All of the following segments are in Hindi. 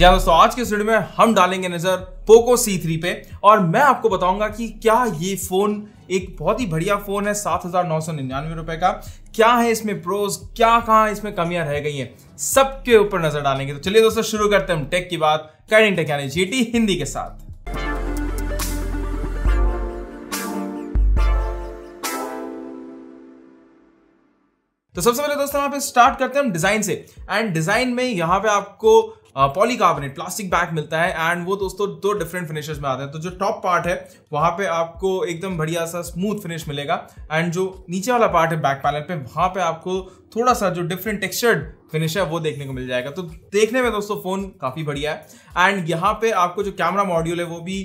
जी हाँ दोस्तों आज के वीडियो में हम डालेंगे नजर पोको C3 पे और मैं आपको बताऊंगा कि क्या ये फोन एक बहुत ही बढ़िया फोन है सात हजार नौ सौ निन्यानवे रुपए का क्या है इसमें प्रोज क्या कहा इसमें कमियां रह गई हैं सबके ऊपर नजर डालेंगे तो चलिए दोस्तों शुरू करते हैं हम टेक की बात करें टेक यानी जीटी हिंदी के साथ तो सबसे पहले दोस्तों यहाँ पे स्टार्ट करते हैं हम डिजाइन से एंड डिजाइन में यहाँ पे आपको पॉलीकार्बोनेट प्लास्टिक बैग मिलता है एंड वो दोस्तों दो डिफरेंट फिनिशेस में आते हैं तो जो टॉप पार्ट है वहाँ पे आपको एकदम बढ़िया सा स्मूथ फिनिश मिलेगा एंड जो नीचे वाला पार्ट है बैक पैनल पे वहाँ पे आपको थोड़ा सा जो डिफरेंट टेक्सचर्ड फिनिश है वो देखने को मिल जाएगा तो देखने में दोस्तों फ़ोन काफ़ी बढ़िया है एंड यहाँ पे आपको जो कैमरा मॉड्यूल है वो भी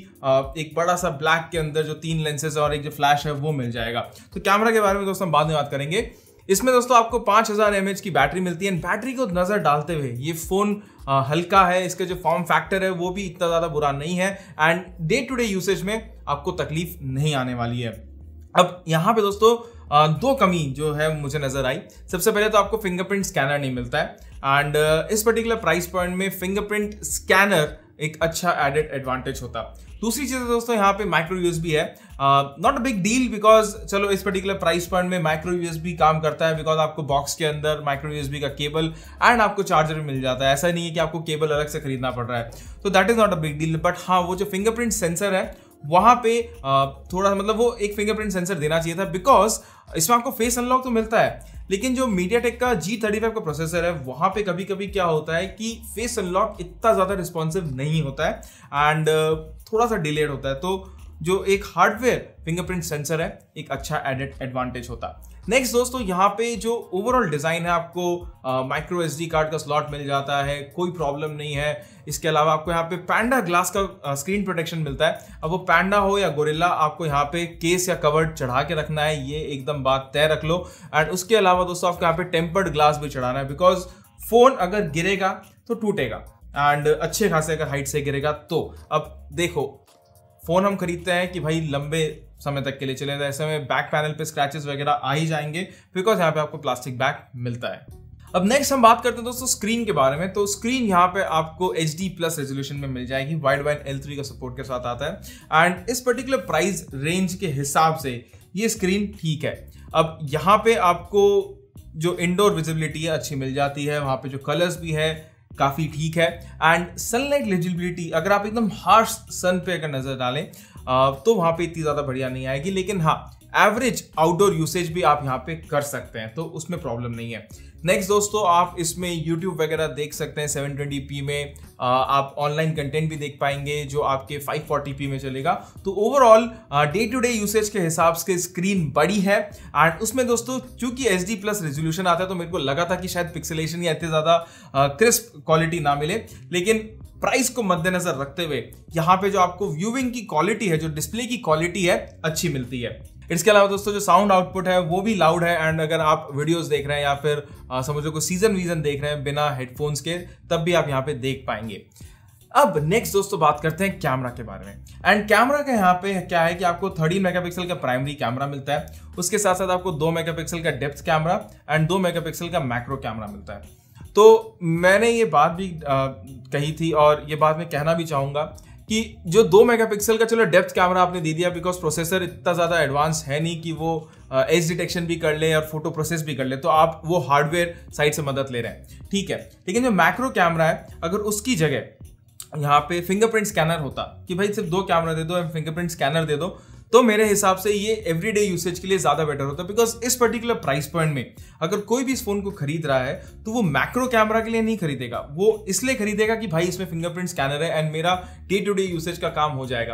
एक बड़ा सा ब्लैक के अंदर जो तीन लेंसेज और एक जो फ्लैश है वो मिल जाएगा तो कैमरा के बारे में दोस्तों हम बाद में बात करेंगे इसमें दोस्तों आपको 5000 हज़ार की बैटरी मिलती है एंड बैटरी को नज़र डालते हुए ये फ़ोन हल्का है इसका जो फॉर्म फैक्टर है वो भी इतना ज़्यादा बुरा नहीं है and day to day usage में आपको तकलीफ नहीं आने वाली है अब यहाँ पे दोस्तों दो कमी जो है मुझे नज़र आई सबसे पहले तो आपको फिंगरप्रिंट स्कैनर नहीं मिलता है एंड इस पर्टिकुलर प्राइस पॉइंट में फिंगरप्रिंट स्कैनर एक अच्छा एडेड एडवांटेज होता दूसरी चीज़ दोस्तों यहाँ पे माइक्रो यूएसबी है not a big deal because चलो इस पर्टिकुलर प्राइस पॉइंट में माइक्रो यूएसबी काम करता है बिकॉज आपको बॉक्स के अंदर माइक्रो यूएसबी का केबल एंड आपको चार्जर भी मिल जाता है ऐसा नहीं है कि आपको केबल अलग से खरीदना पड़ रहा है तो that is not a big deal but हाँ वो जो फिंगरप्रिंट सेंसर है वहाँ पे थोड़ा मतलब वो एक फिंगरप्रिंट सेंसर देना चाहिए था बिकॉज इसमें आपको फेस अनलॉक तो मिलता है लेकिन जो मीडिया टेक का जी थर्टी फाइव का प्रोसेसर है वहाँ पे कभी कभी क्या होता है कि फेस अनलॉक इतना ज़्यादा रिस्पॉन्सिव नहीं होता है एंड थोड़ा सा डिलेड होता है तो जो एक हार्डवेयर फिंगरप्रिंट सेंसर है एक अच्छा एडेड एडवांटेज होता है नेक्स्ट दोस्तों यहाँ पे जो ओवरऑल डिज़ाइन है आपको माइक्रो एस कार्ड का स्लॉट मिल जाता है कोई प्रॉब्लम नहीं है इसके अलावा आपको यहाँ पे पैंडा ग्लास का स्क्रीन प्रोटेक्शन मिलता है अब वो पैंडा हो या गोरिल्ला आपको यहाँ पे केस या कवर चढ़ा के रखना है ये एकदम बात तय रख लो एंड उसके अलावा दोस्तों आपको यहाँ पे टेम्पर्ड ग्लास भी चढ़ाना है बिकॉज फ़ोन अगर गिरेगा तो टूटेगा एंड अच्छे खासे अगर हाइट से गिरेगा तो अब देखो फ़ोन हम खरीदते हैं कि भाई लंबे समय तक के लिए चले जाए तो ऐसे में बैक पैनल पे स्क्रैचेस वगैरह आ ही जाएंगे बिकॉज यहाँ पे आपको प्लास्टिक बैक मिलता है अब नेक्स्ट हम बात करते हैं दोस्तों स्क्रीन के बारे में तो स्क्रीन यहाँ पे आपको एच डी प्लस रेजोल्यूशन में मिल जाएगी वाइड वाइन एल थ्री का सपोर्ट के साथ आता है एंड इस पर्टिकुलर प्राइस रेंज के हिसाब से ये स्क्रीन ठीक है अब यहाँ पे आपको जो इंडोर विजिबिलिटी है अच्छी मिल जाती है वहाँ पे जो कलर्स भी है काफ़ी ठीक है एंड सनलाइट एलिजिबिलिटी अगर आप एकदम हार्श सन पे अगर नज़र डालें तो वहाँ पे इतनी ज़्यादा बढ़िया नहीं आएगी लेकिन हाँ एवरेज आउटडोर यूसेज भी आप यहाँ पे कर सकते हैं तो उसमें प्रॉब्लम नहीं है नेक्स्ट दोस्तों आप इसमें यूट्यूब वगैरह देख सकते हैं सेवन पी में आप ऑनलाइन कंटेंट भी देख पाएंगे जो आपके 540p में चलेगा तो overall day to day usage के हिसाब से स्क्रीन बड़ी है एंड उसमें दोस्तों चूंकि एच डी प्लस रेजोल्यूशन आता है तो मेरे को लगा था कि शायद पिक्सलेशन या इतने ज़्यादा क्रिस्प क्वालिटी ना मिले लेकिन प्राइस को मद्देनजर रखते हुए यहाँ पे जो आपको व्यूविंग की क्वालिटी है जो डिस्प्ले की क्वालिटी है अच्छी मिलती है इसके अलावा दोस्तों जो साउंड आउटपुट है वो भी लाउड है एंड अगर आप वीडियोस देख रहे हैं या फिर समझो को सीजन वीजन देख रहे हैं बिना हेडफोन्स के तब भी आप यहाँ पे देख पाएंगे अब नेक्स्ट दोस्तों बात करते हैं कैमरा के बारे में एंड कैमरा का यहाँ पे क्या है कि आपको 13 मेगापिक्सल का प्राइमरी कैमरा मिलता है उसके साथ साथ आपको 2 मेगापिक्सल का डेप्थ कैमरा एंड 2 मेगापिक्सल का मैक्रो कैमरा मिलता है तो मैंने ये बात भी आ, कही थी और ये बात मैं कहना भी चाहूँगा कि जो दो मेगापिक्सल का चलो डेप्थ कैमरा आपने दे दिया बिकॉज प्रोसेसर इतना ज़्यादा एडवांस है नहीं कि वो एज uh, डिटेक्शन भी कर ले और फोटो प्रोसेस भी कर ले तो आप वो हार्डवेयर साइड से मदद ले रहे हैं ठीक है लेकिन जो मैक्रो कैमरा है अगर उसकी जगह यहाँ पे फिंगरप्रिंट स्कैनर होता कि भाई सिर्फ दो कैमरा दे दो एंड फिंगरप्रिंट स्कैनर दे दो तो मेरे हिसाब से ये एवरीडे यूसेज के लिए ज़्यादा बेटर होता है बिकॉज इस पर्टिकुलर प्राइस पॉइंट में अगर कोई भी इस फ़ोन को खरीद रहा है तो वो मैक्रो कैमरा के लिए नहीं खरीदेगा वो इसलिए खरीदेगा कि भाई इसमें फिंगरप्रिंट स्कैनर है एंड मेरा डे टू डे यूसेज का काम हो जाएगा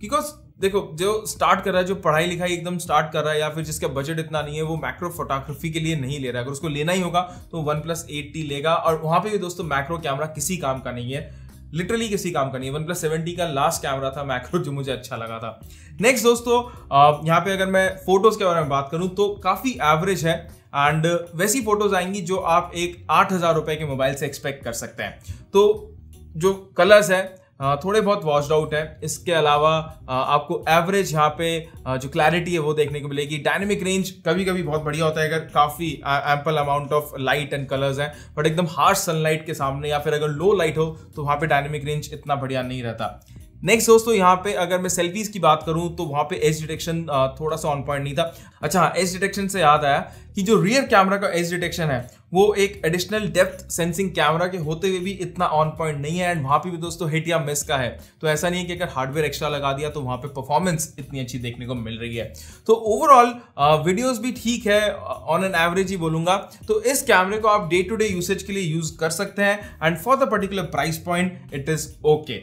बिकॉज देखो जो स्टार्ट कर रहा है जो पढ़ाई लिखाई एकदम स्टार्ट कर रहा है या फिर जिसका बजट इतना नहीं है वो मैक्रो फोटोग्राफी के लिए नहीं ले रहा है अगर उसको लेना ही होगा तो वन प्लस एट लेगा और वहाँ पे भी दोस्तों मैक्रो कैमरा किसी काम का नहीं है लिटरली किसी काम का नहीं वन प्लस सेवेंटी का लास्ट कैमरा था मैक्रो जो मुझे अच्छा लगा था नेक्स्ट दोस्तों यहाँ पे अगर मैं फोटोज़ के बारे में बात करूँ तो काफ़ी एवरेज है एंड वैसी फोटोज़ आएंगी जो आप एक आठ हज़ार रुपए के मोबाइल से एक्सपेक्ट कर सकते हैं तो जो कलर्स है हाँ, थोड़े बहुत वॉश आउट हैं इसके अलावा हाँ, आपको एवरेज यहाँ पे हाँ, जो क्लैरिटी है वो देखने को मिलेगी डायनेमिक रेंज कभी कभी बहुत बढ़िया होता है अगर काफ़ी ample amount of light and colours हैं बट एकदम हार्श सनलाइट के सामने या फिर अगर लो लाइट हो तो वहाँ पे डायनेमिक रेंज इतना बढ़िया नहीं रहता नेक्स्ट दोस्तों यहाँ पे अगर मैं सेल्फीज की बात करूँ तो वहाँ पे एज डिटेक्शन थोड़ा सा ऑन पॉइंट नहीं था अच्छा हाँ एज डिटेक्शन से याद आया कि जो रियर कैमरा का एज डिटेक्शन है वो एक एडिशनल डेप्थ सेंसिंग कैमरा के होते हुए भी इतना ऑन पॉइंट नहीं है एंड वहाँ पे भी दोस्तों हिट या मिस का है तो ऐसा नहीं है कि अगर हार्डवेयर एक्स्ट्रा लगा दिया तो वहाँ पे परफॉर्मेंस इतनी अच्छी देखने को मिल रही है तो ओवरऑल वीडियोज़ भी ठीक है ऑन एन एवरेज ही बोलूंगा तो इस कैमरे को आप डे टू डे यूसेज के लिए यूज कर सकते हैं and for the particular price point it is okay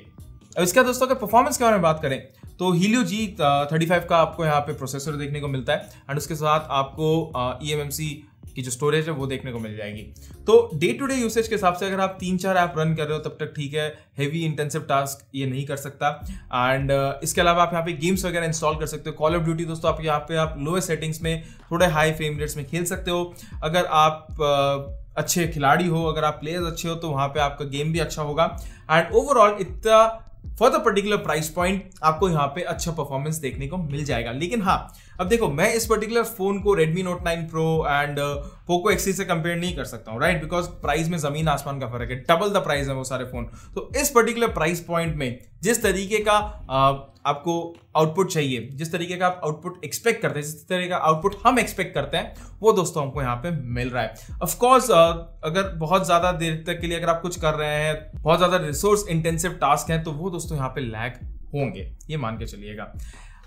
अब इसका दोस्तों अगर परफॉर्मेंस के बारे में बात करें तो हीलियो जी थर्टी फाइव का आपको यहाँ पे प्रोसेसर देखने को मिलता है एंड उसके साथ आपको ई एम एम सी की जो स्टोरेज है वो देखने को मिल जाएगी तो डे टू डे यूसेज के हिसाब से अगर आप तीन चार ऐप रन कर रहे हो तब तक ठीक है हेवी इंटेंसिव टास्क ये नहीं कर सकता एंड uh, इसके अलावा आप यहाँ पे गेम्स वगैरह इंस्टॉल कर सकते हो कॉल ऑफ ड्यूटी दोस्तों आप यहाँ पे आप लोएस्ट सेटिंग्स में थोड़े हाई फ्रेम रेट्स में खेल सकते हो अगर आप uh, अच्छे खिलाड़ी हो अगर आप प्लेयर्स अच्छे हो तो वहाँ पे आपका गेम भी अच्छा होगा एंड ओवरऑल इतना for the particular price point आपको यहाँ पे अच्छा परफॉर्मेंस देखने को मिल जाएगा लेकिन हाँ अब देखो मैं इस पर्टिकुलर फोन को Redmi Note 9 Pro and uh, Poco X3 से कंपेयर नहीं कर सकता हूँ राइट बिकॉज प्राइस में जमीन आसमान का फर्क है डबल द प्राइस है वो सारे फोन तो इस पर्टिकुलर प्राइस पॉइंट में जिस तरीके का आपको आउटपुट चाहिए जिस तरीके का आप आउटपुट एक्सपेक्ट करते हैं जिस तरीके का आउटपुट हम एक्सपेक्ट करते हैं वो दोस्तों हमको यहाँ पे मिल रहा है ऑफ कोर्स अगर बहुत ज़्यादा देर तक के लिए अगर आप कुछ कर रहे हैं बहुत ज़्यादा रिसोर्स इंटेंसिव टास्क हैं तो वो दोस्तों यहाँ पे लैग होंगे ये मान के चलिएगा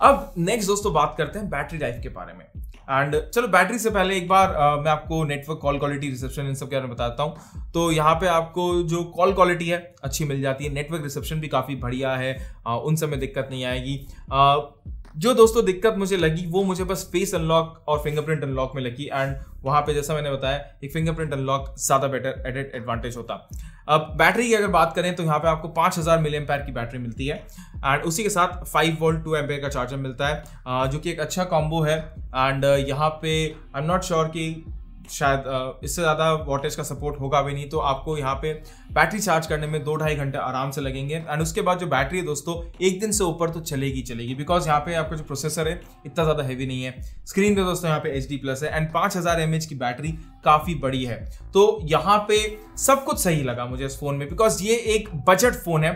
अब नेक्स्ट दोस्तों बात करते हैं बैटरी लाइफ के बारे में एंड चलो बैटरी से पहले एक बार आ, मैं आपको नेटवर्क कॉल क्वालिटी रिसेप्शन इन सब के बारे में बताता हूँ तो यहाँ पे आपको जो कॉल क्वालिटी है अच्छी मिल जाती है नेटवर्क रिसेप्शन भी काफ़ी बढ़िया है आ, उन सब में दिक्कत नहीं आएगी आ, जो दोस्तों दिक्कत मुझे लगी वो मुझे बस फेस अनलॉक और फिंगरप्रिंट अनलॉक में लगी एंड वहाँ पे जैसा मैंने बताया एक फिंगरप्रिंट अनलॉक ज़्यादा बेटर एडेड एडवांटेज होता अब बैटरी की अगर बात करें तो यहाँ पे आपको 5000 हज़ार मिली एम्पेयर की बैटरी मिलती है एंड उसी के साथ 5 वोल्ट टू एम का चार्जर मिलता है uh, जो कि एक अच्छा कॉम्बो है एंड uh, यहाँ पे आई एम नॉट श्योर कि शायद इससे ज़्यादा वोटेज का सपोर्ट होगा भी नहीं तो आपको यहाँ पे बैटरी चार्ज करने में दो ढाई घंटे आराम से लगेंगे एंड उसके बाद जो बैटरी है दोस्तों एक दिन से ऊपर तो चलेगी चलेगी बिकॉज यहाँ पे आपका जो प्रोसेसर है इतना ज़्यादा हैवी नहीं है स्क्रीन पे दोस्तों यहाँ पे एच प्लस है एंड पाँच हज़ार की बैटरी काफ़ी बड़ी है तो यहाँ पे सब कुछ सही लगा मुझे इस फ़ोन में बिकॉज ये एक बजट फ़ोन है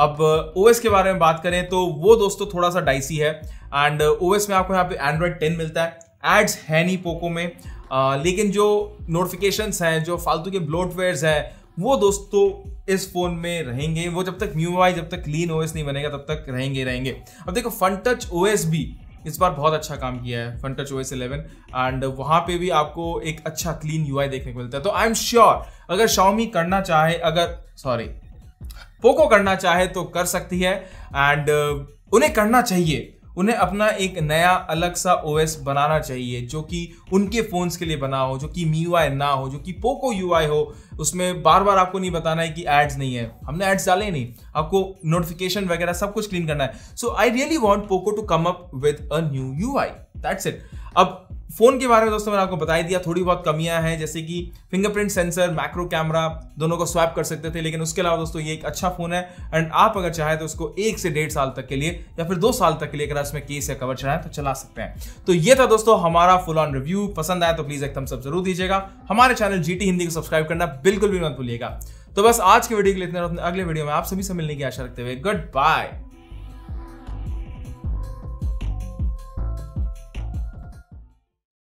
अब ओ के बारे में बात करें तो वो दोस्तों थोड़ा सा डाइसी है एंड ओ में आपको यहाँ पे एंड्रॉयड टेन मिलता है एड्स है नहीं पोको में आ, लेकिन जो नोटिफिकेशंस हैं जो फालतू के ब्लोटवेयर्स हैं वो दोस्तों इस फोन में रहेंगे वो जब तक न्यू आई जब तक क्लीन ओएस नहीं बनेगा तब तक रहेंगे रहेंगे अब देखो फन टच ओएस भी इस बार बहुत अच्छा काम किया है फन टच ओएस 11 एंड वहाँ पे भी आपको एक अच्छा क्लीन यूआई देखने को मिलता है तो आई एम श्योर अगर शाओमी करना चाहे अगर सॉरी पोको करना चाहे तो कर सकती है एंड उन्हें करना चाहिए उन्हें अपना एक नया अलग सा ओ बनाना चाहिए जो कि उनके फ़ोन्स के लिए बना हो जो कि मी ना हो जो कि पोको यू हो उसमें बार बार आपको नहीं बताना है कि एड्स नहीं है हमने एड्स डाले ही नहीं आपको नोटिफिकेशन वगैरह सब कुछ क्लीन करना है so I really want Poco to come up with a new U I that's it अब फ़ोन के बारे में दोस्तों मैंने आपको बताई दिया थोड़ी बहुत कमियां हैं जैसे कि फिंगरप्रिंट सेंसर मैक्रो कैमरा दोनों को स्वैप कर सकते थे लेकिन उसके अलावा दोस्तों ये एक अच्छा फ़ोन है एंड आप अगर चाहे तो उसको एक से डेढ़ साल तक के लिए या फिर दो साल तक के लिए अगर इसमें केस या कवर चढ़ाए तो चला सकते हैं तो ये था दोस्तों हमारा फुल ऑन रिव्यू पसंद आया तो प्लीज़ एकदम सब जरूर दीजिएगा हमारे चैनल जी हिंदी को सब्सक्राइब करना बिल्कुल भी मत भूलिएगा तो बस आज के वीडियो के लिए इतना अगले वीडियो में आप सभी से मिलने की आशा रखते हुए गुड बाय